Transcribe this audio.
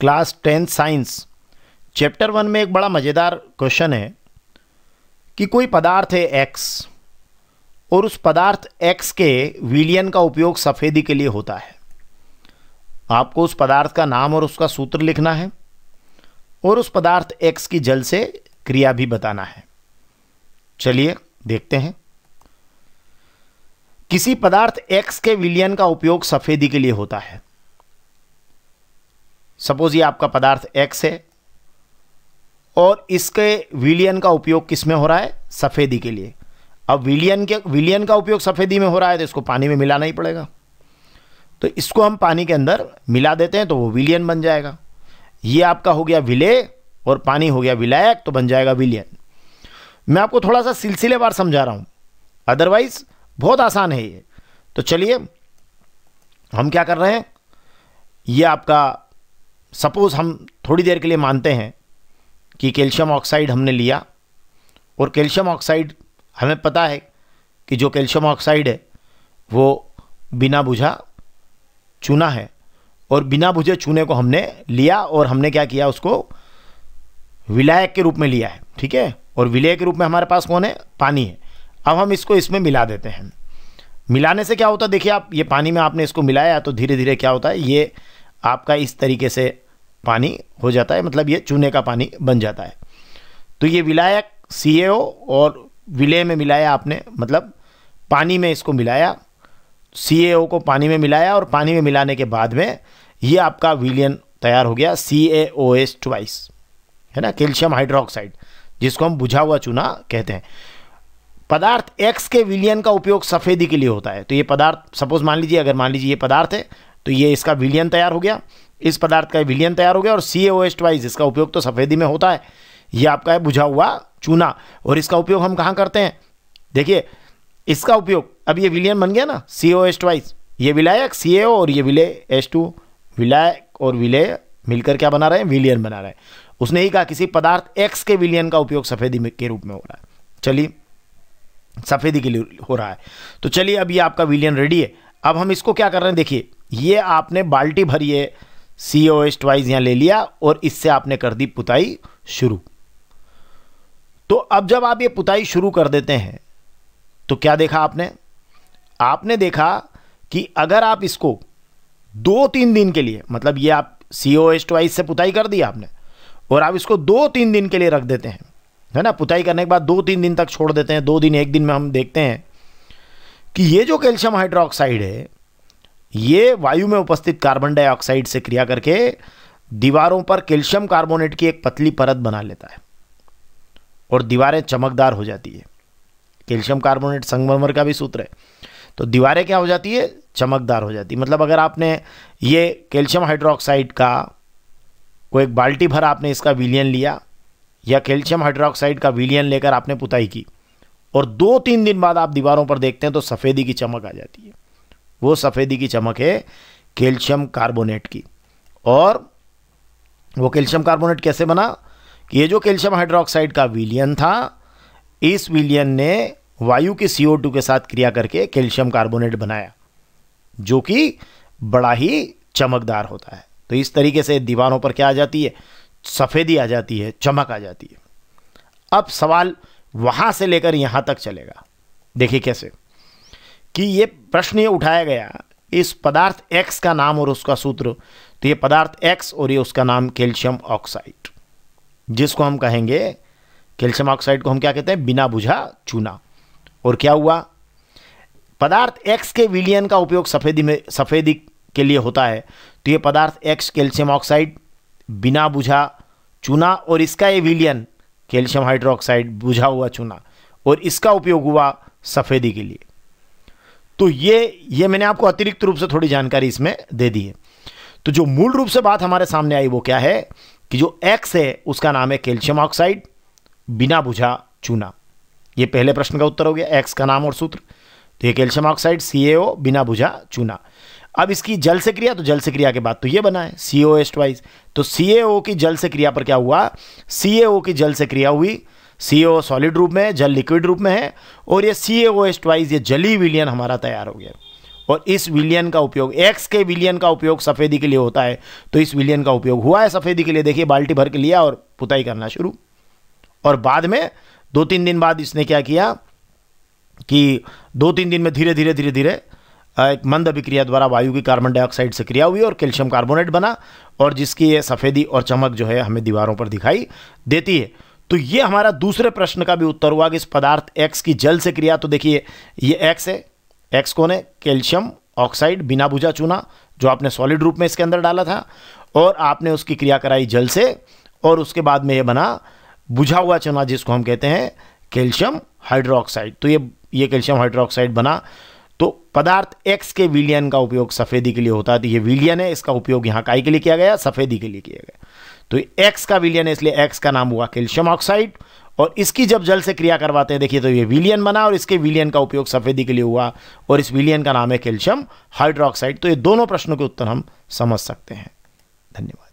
class ten science chapter one में एक बड़ा मज़ेदार क्वेश्चन है कि कोई पदार्थ है एक्स और उस पदार्थ एक्स के विलियन का उपयोग सफ़ेदी के लिए होता है आपको उस पदार्थ का नाम और उसका सूत्र लिखना है और उस पदार्थ एक्स की जल से क्रिया भी बताना है चलिए देखते हैं किसी पदार्थ एक्स के विलियन का उपयोग सफ़ेदी के लिए होता है सपोज ये आपका पदार्थ एक्स है और इसके विलियन का उपयोग किस में हो रहा है सफ़ेदी के लिए अब विलियन के विलियन का उपयोग सफ़ेदी में हो रहा है तो इसको पानी में मिलाना ही पड़ेगा तो इसको हम पानी के अंदर मिला देते हैं तो वो विलियन बन जाएगा ये आपका हो गया विलय और पानी हो गया विलायक तो बन जाएगा विलियन मैं आपको थोड़ा सा सिलसिलेवार समझा रहा हूँ अदरवाइज बहुत आसान है ये तो चलिए हम क्या कर रहे हैं ये आपका सपोज़ हम थोड़ी देर के लिए मानते हैं कि कैल्शियम ऑक्साइड हमने लिया और कैल्शियम ऑक्साइड हमें पता है कि जो कैल्शियम ऑक्साइड है वो बिना बुझा चूना है और बिना बुझे चूने को हमने लिया और हमने क्या किया उसको विलायक के रूप में लिया है ठीक है और विलय के रूप में हमारे पास कौन है पानी है अब हम इसको इसमें मिला देते हैं मिलाने से क्या होता है देखिए आप ये पानी में आपने इसको मिलाया तो धीरे धीरे क्या होता है ये आपका इस तरीके से पानी हो जाता है मतलब ये चूने का पानी बन जाता है तो ये विलायक सी और विलय में मिलाया आपने मतलब पानी में इसको मिलाया सी को पानी में मिलाया और पानी में मिलाने के बाद में ये आपका विलियन तैयार हो गया सी ए ओ एस ट्वाइस है ना कैल्शियम हाइड्रोक्साइड जिसको हम बुझा हुआ चूना कहते हैं पदार्थ एक्स के विलियन का उपयोग सफ़ेदी के लिए होता है तो ये पदार्थ सपोज मान लीजिए अगर मान लीजिए ये पदार्थ है तो ये इसका विलियन तैयार हो गया इस पदार्थ का विलियन तैयार हो गया और सी ओ एस इसका उपयोग तो सफ़ेदी में होता है ये आपका है बुझा हुआ चूना और इसका उपयोग हम कहाँ करते हैं देखिए इसका उपयोग अब ये विलियन बन गया ना सी ओ एस ये विलायक सी ए और ये विले एस टू विलायक और विले मिलकर क्या बना रहे हैं विलियन बना रहे हैं उसने ही कहा किसी पदार्थ एक्स के विलियन का उपयोग सफ़ेदी के रूप में हो रहा है चलिए सफ़ेदी के लिए हो रहा है तो चलिए अब ये आपका विलियन रेडी है अब हम इसको क्या कर रहे हैं देखिए ये आपने बाल्टी भरी है सी ओ एस्ट वाइज यहां ले लिया और इससे आपने कर दी पुताई शुरू तो अब जब आप ये पुताई शुरू कर देते हैं तो क्या देखा आपने आपने देखा कि अगर आप इसको दो तीन दिन के लिए मतलब ये आप सी ओ एस्ट वाइज से पुताई कर दी आपने और आप इसको दो तीन दिन के लिए रख देते हैं है ना पुताई करने के बाद दो तीन दिन तक छोड़ देते हैं दो दिन एक दिन में हम देखते हैं कि ये जो कैल्शियम हाइड्रोक्साइड है ये वायु में उपस्थित कार्बन डाइऑक्साइड से क्रिया करके दीवारों पर कैल्शियम कार्बोनेट की एक पतली परत बना लेता है और दीवारें चमकदार हो जाती है कैल्शियम कार्बोनेट संगमरमर का भी सूत्र है तो दीवारें क्या हो जाती है चमकदार हो जाती है मतलब अगर आपने ये कैल्शियम हाइड्रोक्साइड का कोई एक बाल्टी भर आपने इसका विलियन लिया या कैल्शियम हाइड्रोक्साइड का विलियन लेकर आपने पुताई की और दो तीन दिन बाद आप दीवारों पर देखते हैं तो सफ़ेदी की चमक आ जाती है वो सफ़ेदी की चमक है कैल्शियम कार्बोनेट की और वो कैल्शियम कार्बोनेट कैसे बना कि ये जो कैल्शियम हाइड्रोक्साइड का विलियन था इस विलियन ने वायु के सी के साथ क्रिया करके कैल्शियम कार्बोनेट बनाया जो कि बड़ा ही चमकदार होता है तो इस तरीके से दीवारों पर क्या आ जाती है सफ़ेदी आ जाती है चमक आ जाती है अब सवाल वहाँ से लेकर यहाँ तक चलेगा देखिए कैसे कि ये प्रश्न ये उठाया गया इस पदार्थ एक्स का नाम और उसका सूत्र तो ये पदार्थ एक्स और ये उसका नाम कैल्शियम ऑक्साइड जिसको हम कहेंगे कैल्शियम ऑक्साइड को हम क्या कहते हैं बिना बुझा चूना और क्या हुआ पदार्थ एक्स के विलियन का उपयोग सफ़ेदी में सफ़ेदी के लिए होता है तो ये पदार्थ एक्स कैल्शियम ऑक्साइड बिना बुझा चूना और इसका ये विलियन कैल्शियम हाइड्रोक्साइड बुझा हुआ चूना और इसका उपयोग हुआ सफ़ेदी के लिए तो ये ये मैंने आपको अतिरिक्त रूप से थोड़ी जानकारी इसमें दे दी है तो जो मूल रूप से बात हमारे सामने आई वो क्या है कि जो एक्स है उसका नाम है कैल्शियम ऑक्साइड बिना बुझा चूना ये पहले प्रश्न का उत्तर हो गया एक्स का नाम और सूत्र तो ये कैल्शियम ऑक्साइड सी बिना बुझा चूना अब इसकी जल से क्रिया तो जल से क्रिया के बाद तो ये बना है सी ओ एस्ट वाइज तो सी की जल से क्रिया पर क्या हुआ सी की जल से क्रिया हुई सी ओ सॉलिड रूप में है जल लिक्विड रूप में है और ये सी ओ एस ट्वाइस ये जली विलियन हमारा तैयार हो गया और इस विलियन का उपयोग एक्स के विलियन का उपयोग सफ़ेदी के लिए होता है तो इस विलियन का उपयोग हुआ है सफ़ेदी के लिए देखिए बाल्टी भर के लिया और पुताई करना शुरू और बाद में दो तीन दिन बाद इसने क्या किया कि दो तीन दिन में धीरे धीरे धीरे धीरे एक मंद अभिक्रिया द्वारा वायु की कार्बन डाइऑक्साइड से क्रिया हुई और कैल्शियम कार्बोनेट बना और जिसकी ये सफ़ेदी और चमक जो है हमें दीवारों पर दिखाई देती है तो ये हमारा दूसरे प्रश्न का भी उत्तर हुआ कि इस पदार्थ एक्स की जल से क्रिया तो देखिए ये एक्स है एक्स कौन है कैल्शियम ऑक्साइड बिना बुझा चूना जो आपने सॉलिड रूप में इसके अंदर डाला था और आपने उसकी क्रिया कराई जल से और उसके बाद में ये बना बुझा हुआ चूना जिसको हम कहते हैं कैल्शियम हाइड्रोक्साइड तो ये ये कैल्शियम हाइड्रोक्साइड बना तो पदार्थ एक्स के विलियन का उपयोग सफ़ेदी के लिए होता है तो ये विलियन है इसका उपयोग यहाँ काई के लिए किया गया सफ़ेदी के लिए किया गया तो एक्स का विलियन है इसलिए एक्स का नाम हुआ कैल्शियम ऑक्साइड और इसकी जब जल से क्रिया करवाते हैं देखिए तो ये विलियन बना और इसके विलियन का उपयोग सफ़ेदी के लिए हुआ और इस विलियन का नाम है कैल्शियम हाइड्रोक्साइड तो ये दोनों प्रश्नों के उत्तर हम समझ सकते हैं धन्यवाद